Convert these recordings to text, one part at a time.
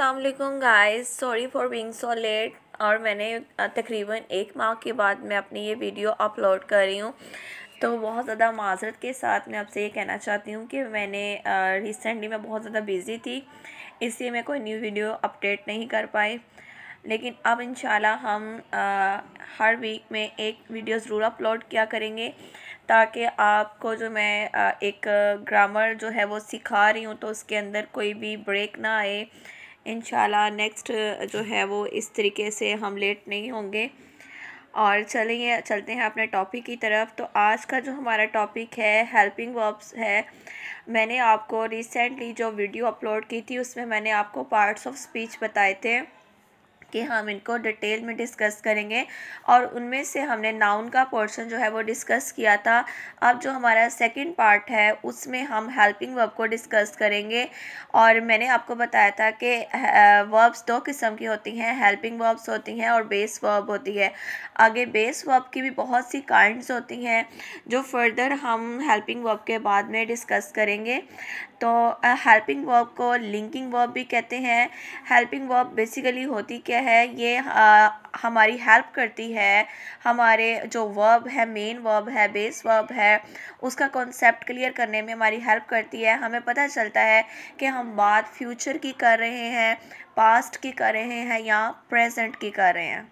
Aslam guys sorry for being so late और मैंने तकरीबन एक माह के बाद मैं अपनी ये वीडियो अपलोड कर रही हूँ तो बहुत ज़्यादा माजरत के साथ मैं आपसे ये कहना चाहती हूँ कि मैंने रिसेंटली मैं बहुत ज़्यादा बिज़ी थी इसलिए मैं कोई न्यू वीडियो अपडेट नहीं कर पाई लेकिन अब इन हम आ, हर वीक में एक वीडियो ज़रूर अपलोड किया करेंगे ताकि आपको जो मैं आ, एक ग्रामर जो है वो सिखा रही हूँ तो उसके अंदर कोई भी ब्रेक ना आए इन नेक्स्ट जो है वो इस तरीके से हम लेट नहीं होंगे और चलिए चलते हैं अपने टॉपिक की तरफ तो आज का जो हमारा टॉपिक है हेल्पिंग वर्ब्स है मैंने आपको रिसेंटली जो वीडियो अपलोड की थी उसमें मैंने आपको पार्ट्स ऑफ स्पीच बताए थे कि हम इनको डिटेल में डिस्कस करेंगे और उनमें से हमने नाउन का पोर्शन जो है वो डिस्कस किया था अब जो हमारा सेकंड पार्ट है उसमें हम हेल्पिंग वर्ब को डिस्कस करेंगे और मैंने आपको बताया था कि वर्ब्स दो किस्म की होती हैं हेल्पिंग वर्ब्स होती हैं और बेस वर्ब होती है आगे बेस वर्ब की भी बहुत सी काइंड होती हैं जो फर्दर हम हेल्पिंग वर्ब के बाद में डिस्कस करेंगे तो हेल्पिंग वर्ब को लिंकिंग वर्ब भी कहते हैं हेल्पिंग वर्ब बेसिकली होती क्या है ये uh, हमारी हेल्प करती है हमारे जो वर्ब है मेन वर्ब है बेस वर्ब है उसका कॉन्सेप्ट क्लियर करने में हमारी हेल्प करती है हमें पता चलता है कि हम बात फ्यूचर की कर रहे हैं पास्ट की कर रहे हैं या प्रेजेंट की कर रहे हैं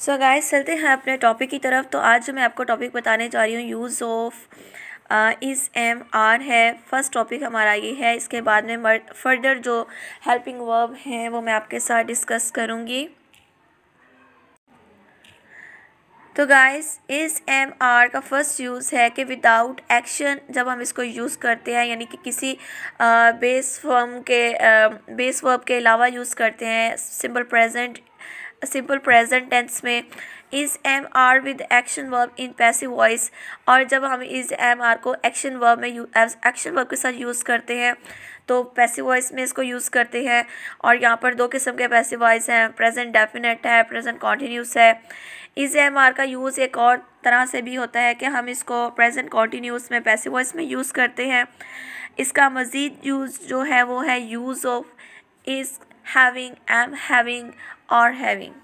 सो गाइस चलते हैं अपने टॉपिक की तरफ तो आज जो मैं आपको टॉपिक बताने जा रही हूँ use of is am are है फर्स्ट टॉपिक हमारा ये है इसके बाद में फर्दर जो हेल्पिंग वर्ब हैं वो मैं आपके साथ डिस्कस करूँगी तो गाइस इस एम आर का फर्स्ट यूज़ है कि विदाउट एक्शन जब हम इसको यूज़ करते हैं यानी कि किसी बेस uh, फॉर्म के बेस uh, वर्ब के अलावा यूज़ करते हैं simple present simple present tense में is am are with action verb in passive voice और जब हम इज़ एम आर को एक्शन वर्ब में एक्शन वर्ब के साथ यूज़ करते हैं तो पैसिव वॉइस में इसको यूज़ करते हैं और यहाँ पर दो किस्म के पैसिव वॉइस हैं प्रेजेंट डेफिनेट है प्रेजेंट कॉन्टीन्यूस है इज़ एम आर का यूज़ एक और तरह से भी होता है कि हम इसको प्रेजेंट कॉन्टीन्यूस में पैसिव वॉइस में यूज़ करते हैं इसका मज़ीद यूज़ जो है वो है use of is having am having or having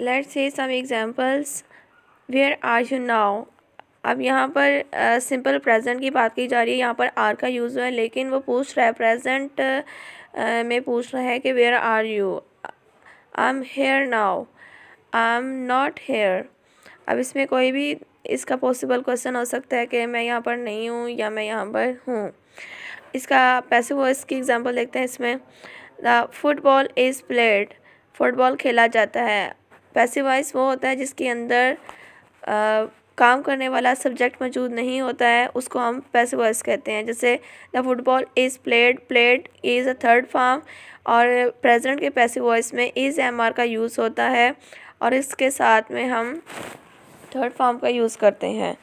let's see some examples where are you now अब यहाँ पर सिंपल uh, प्रेजेंट की बात की जा रही है यहाँ पर आर का यूज़ हुआ है लेकिन वो पूछ रहा है प्रेजेंट uh, में पूछ रहा है कि where are you I am here now I am not here अब इसमें कोई भी इसका पॉसिबल क्वेश्चन हो सकता है कि मैं यहाँ पर नहीं हूँ या मैं यहाँ पर हूँ इसका पैसे वो इसकी एग्जांपल देखते हैं इसमें the football is played football खेला जाता है पैसे वाइज वो होता है जिसके अंदर आ, काम करने वाला सब्जेक्ट मौजूद नहीं होता है उसको हम पैसे वाइज कहते हैं जैसे the football is played played is a third form और प्रेजेंट के पैसे वॉइस में इज़ एम आर का यूज़ होता है और इसके साथ में हम थर्ड फॉर्म का यूज़ करते हैं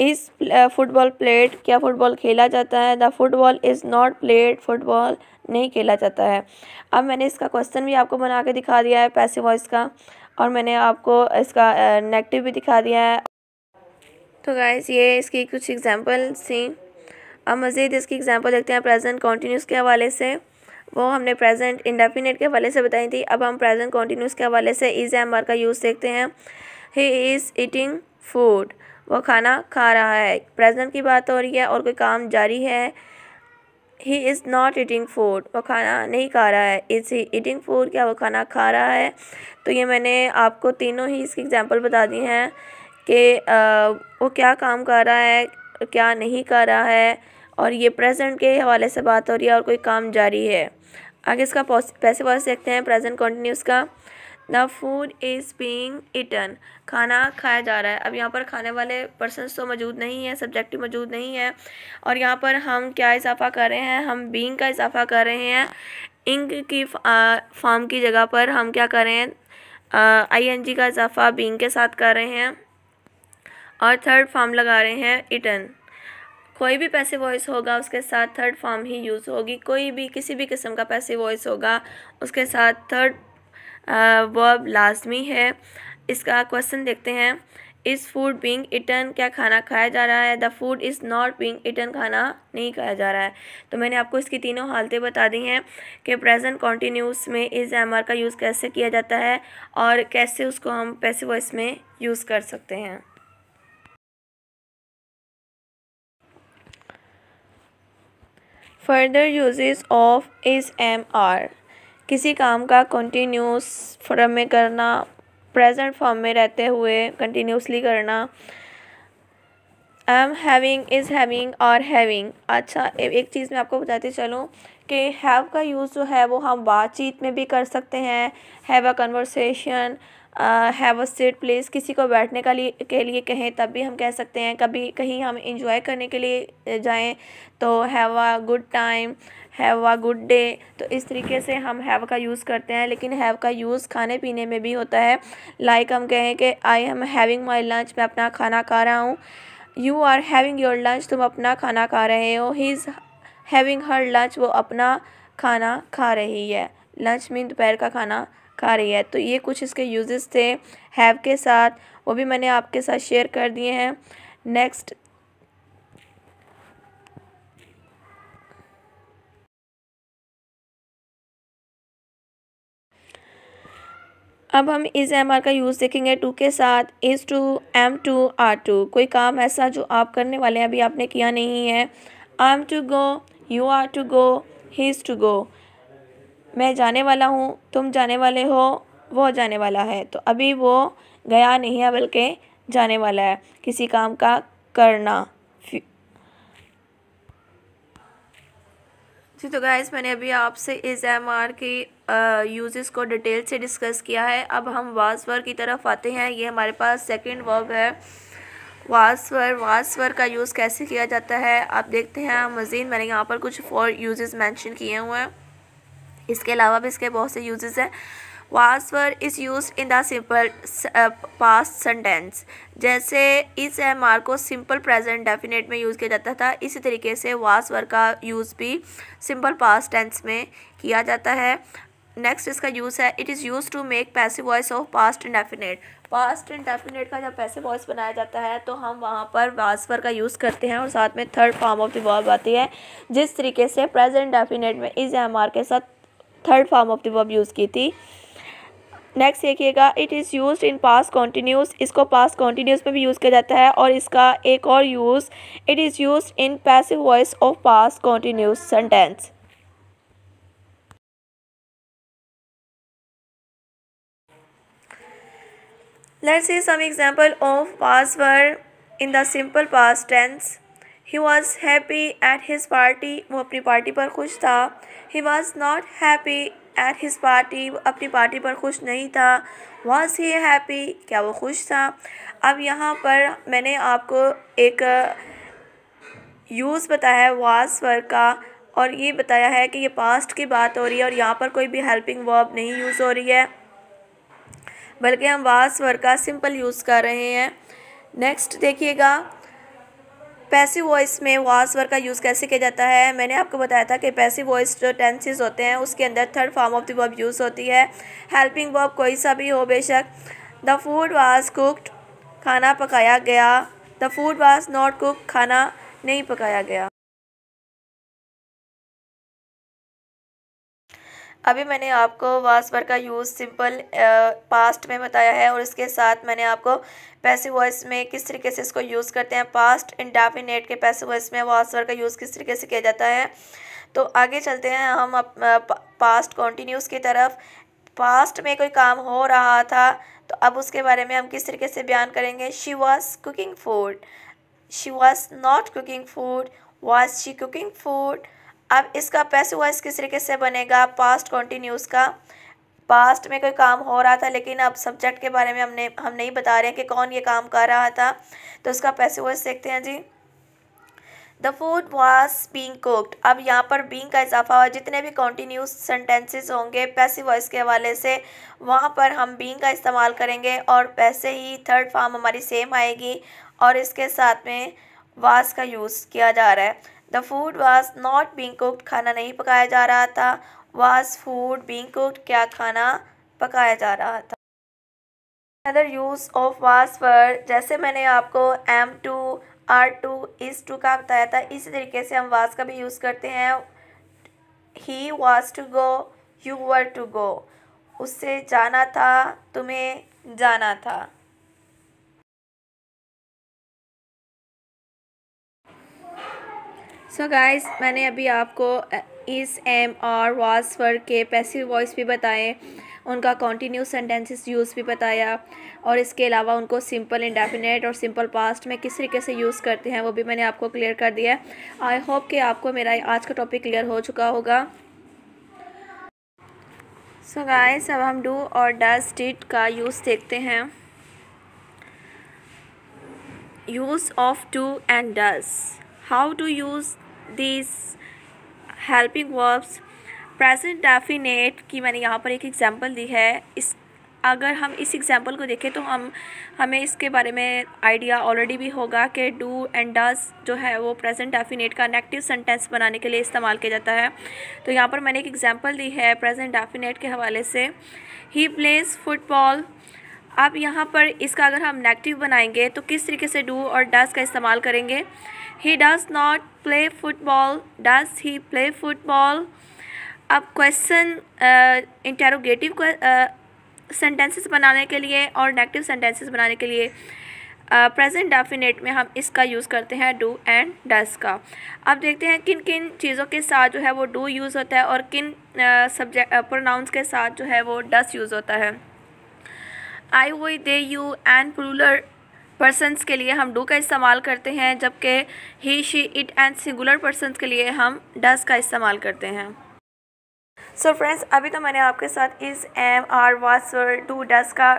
इस फुटबॉल प्लेट क्या फुटबॉल खेला जाता है the football is not played football नहीं खेला जाता है अब मैंने इसका क्वेश्चन भी आपको बना के दिखा दिया है पैसे वॉइस का और मैंने आपको इसका नेगेटिव भी दिखा दिया है तो गाइज ये इसकी कुछ एग्जांपल थी अब मज़ीद इसकी एग्जांपल देखते हैं प्रेजेंट कॉन्टीन्यूस के हवाले से वो हमने प्रेजेंट इंडेफिनेट के हवाले से बताई थी अब हम प्रेजेंट कॉन्टीन्यूस के हवाले से इज़ एम का यूज़ देखते हैं ही इज़ ईटिंग फूड वो खाना खा रहा है प्रेजेंट की बात हो रही है और कोई काम जारी है he is not eating food वो खाना नहीं खा रहा है इज़ ही ईटिंग फूड क्या वो खाना खा रहा है तो ये मैंने आपको तीनों ही इसकी एग्जाम्पल बता दी हैं कि वो क्या काम कर रहा है क्या नहीं कर रहा है और ये प्रेजेंट के हवाले से बात हो रही है और कोई काम जारी है आगे इसका पैसे वैसे देखते हैं प्रेजेंट कॉन्टीन्यूस का the food is being eaten खाना खाया जा रहा है अब यहाँ पर खाने वाले पर्सनस तो मौजूद नहीं है सब्जेक्टिव मौजूद नहीं है और यहाँ पर हम क्या इजाफा कर रहे हैं हम बींग का इजाफा कर रहे हैं इंग की फॉर्म की जगह पर हम क्या कर रहे हैं आई एन जी का इजाफा बींग के साथ कर रहे हैं और थर्ड फॉर्म लगा रहे हैं इटन कोई भी पैसे वॉइस होगा उसके साथ थर्ड फॉर्म ही यूज़ होगी कोई भी किसी भी किस्म का पैसे वॉइस होगा उसके साथ थर्ड वह लाज़मी है इसका क्वेश्चन देखते हैं इस फूड बिंग इटन क्या खाना खाया जा रहा है the food is not being eaten खाना नहीं खाया जा रहा है तो मैंने आपको इसकी तीनों हालतें बता दी हैं कि प्रेजेंट कॉन्टीन्यूस में इस एम आर का यूज़ कैसे किया जाता है और कैसे उसको हम पैसे वॉइस में यूज़ कर सकते हैं further use of is am are किसी काम का कंटिन्यूस फॉर्म में करना प्रेजेंट फॉर्म में रहते हुए कंटिन्यूसली करना I am having is having और हैविंग अच्छा एक चीज़ मैं आपको बताती चलूँ कि हैव का यूज़ जो है वो हम बातचीत में भी कर सकते हैं have a conversation have a seat please किसी को बैठने का लिए के लिए कहें तब भी हम कह सकते हैं कभी कहीं हम इंजॉय करने के लिए जाएं तो have a good time have a good day तो इस तरीके से हम हैव का यूज़ करते हैं लेकिन हैव का यूज़ खाने पीने में भी होता है लाइक like हम कहें कि I am having my lunch मैं अपना खाना खा रहा हूँ you are having your lunch तुम अपना खाना खा रहे हो he is having her lunch वो अपना खाना खा रही है लंच मीन दोपहर का खाना खा रही है तो ये कुछ इसके यूजेस थे हैव के साथ वो भी मैंने आपके साथ शेयर कर दिए हैं नेक्स्ट अब हम इस एम आर का यूज़ देखेंगे टू के साथ is to am to are to कोई काम ऐसा जो आप करने वाले हैं अभी आपने किया नहीं है I am to go you are to go he is to go मैं जाने वाला हूँ तुम जाने वाले हो वो जाने वाला है तो अभी वो गया नहीं है बल्कि जाने वाला है किसी काम का करना जी तो गाइज़ मैंने अभी आपसे इस एम आर के यूज़ को डिटेल से डिस्कस किया है अब हम वासवर की तरफ आते हैं ये हमारे पास सेकंड वर्ब है वासवर वासवर का यूज़ कैसे किया जाता है आप देखते हैं मज़ीद मैंने यहाँ पर कुछ फोर यूज़ मेंशन किए हुए हैं इसके अलावा भी इसके बहुत से यूजेस हैं was were is use in the past sentence जैसे इस एम आर को सिंपल प्रेजेंट डेफिनेट में यूज़ किया जाता था इसी तरीके से वास वर का यूज़ भी सिंपल पास्ट टेंस में किया जाता है नेक्स्ट इसका यूज़ है it is use to make passive voice of past indefinite past indefinite का जब पैसे वॉइस बनाया जाता है तो हम वहाँ पर वास्वर का यूज़ करते हैं और साथ में third form of the verb आती है जिस तरीके से प्रेजेंट डेफिनेट में इस एम आर के साथ third form of the verb use की थी नेक्स्ट देखिएगा it is use in past continuous इसको पास कॉन्टीन्यूस में भी यूज़ किया जाता है और इसका एक और use it is use in passive voice of past continuous sentence let's see some example of past verb in the simple past tense he was happy at his party वो अपनी पार्टी पर खुश था he was not happy at his party अपनी party पर खुश नहीं था वॉज ही हैप्पी क्या वो खुश था अब यहाँ पर मैंने आपको एक यूज़ uh, बताया है वाज वर्ग का और ये बताया है कि ये पास्ट की बात हो रही है और यहाँ पर कोई भी हेल्पिंग वर्ब नहीं यूज़ हो रही है बल्कि हम वास वर्ग का सिंपल यूज़ कर रहे हैं नेक्स्ट देखिएगा पैसिव वॉइस में वास वर्ग का यूज़ कैसे किया जाता है मैंने आपको बताया था कि पैसिव वॉइस जो टेंसेज होते हैं उसके अंदर third form of the verb use होती है हेल्पिंग वर्ब कोई सा भी हो बेशक द फूड वाज कुकड खाना पकाया गया the food was not cook खाना नहीं पकाया गया अभी मैंने आपको वास का यूज़ सिंपल पास्ट में बताया है और इसके साथ मैंने आपको पैसे वॉइस में किस तरीके से इसको यूज़ करते हैं पास्ट इंडाफिनेट के पैसे वॉइस में वास का यूज़ किस तरीके से किया जाता है तो आगे चलते हैं हम अप, पास्ट कॉन्टीन्यूस की तरफ पास्ट में कोई काम हो रहा था तो अब उसके बारे में हम किस तरीके से बयान करेंगे she was cooking food she was not cooking food was she cooking food अब इसका पैस हुआ इस किस तरीके से बनेगा पास्ट कॉन्टीन्यूस का पास्ट में कोई काम हो रहा था लेकिन अब सब्जेक्ट के बारे में हमने हम नहीं बता रहे हैं कि कौन ये काम कर रहा था तो इसका पैसे हुआ देखते हैं जी the food was being cooked अब यहाँ पर बींग का इजाफा हुआ जितने भी कॉन्टीन्यूस सेंटेंसेस होंगे पैसे वॉइस के हवाले से वहाँ पर हम बींग का इस्तेमाल करेंगे और वैसे ही थर्ड फॉर्म हमारी सेम आएगी और इसके साथ में वास का यूज़ किया जा रहा है the food was not being cooked खाना नहीं पकाया जा रहा था वॉज फूड बींग कुकड क्या खाना पकाया जा रहा था other use of was were जैसे मैंने आपको am to are to is to का बताया था इसी तरीके से हम वास का भी यूज़ करते हैं he was to go you were to go उससे जाना था तुम्हें जाना था सो so गाइस मैंने अभी आपको इस एम आर वास वर्ग के पैसिव वॉइस भी बताए उनका कॉन्टीन्यूस सेंटेंसेस यूज़ भी बताया और इसके अलावा उनको सिंपल इंडेफिनेट और सिंपल पास्ट में किस तरीके से यूज़ करते हैं वो भी मैंने आपको क्लियर कर दिया है आई होप कि आपको मेरा आज का टॉपिक क्लियर हो चुका होगा सो so गाइस अब हम डू और डस डिट का यूज़ देखते हैं use of do and does how to use these helping verbs present definite की मैंने यहाँ पर एक एग्ज़ाम्पल दी है इस अगर हम इस एग्ज़ाम्पल को देखें तो हम हमें इसके बारे में आइडिया ऑलरेडी भी होगा कि डू एंड डज जो है वो प्रेजेंट डेफिनेट का नेगेटिव सेंटेंस बनाने के लिए इस्तेमाल किया जाता है तो यहाँ पर मैंने एक एग्ज़ाम्पल दी है प्रेजेंट डेफिनेट के हवाले से ही प्लेज फुटबॉल अब यहाँ पर इसका अगर हम नेगेटिव बनाएंगे तो किस तरीके से डू और डज का इस्तेमाल करेंगे He does not play football. Does he play football? अब क्वेश्चन इंटेरोगेटिव सेंटेंसेस बनाने के लिए और नेगेटिव सेंटेंसेस बनाने के लिए प्रेजेंट uh, डेफिनेट में हम इसका यूज़ करते हैं डू एंड डस का अब देखते हैं किन किन चीज़ों के साथ जो है वो डू यूज़ होता है और किन सब्जेक्ट uh, प्रोनाउंस uh, के साथ जो है वो डस यूज़ होता है I we they you and plural persons के लिए हम डू का इस्तेमाल करते हैं जबकि he she it and singular persons के लिए हम डस का इस्तेमाल करते हैं सो so फ्रेंड्स अभी तो मैंने आपके साथ is am are was do does का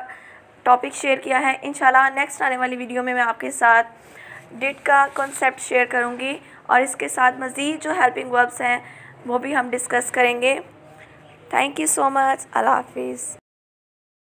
टॉपिक शेयर किया है इन नेक्स्ट आने वाली वीडियो में मैं आपके साथ डिट का कॉन्सेप्ट शेयर करूँगी और इसके साथ मज़ीद जो हेल्पिंग वर्ब्स हैं वो भी हम डिस्कस करेंगे थैंक यू सो मच अल्लाह हाफिज़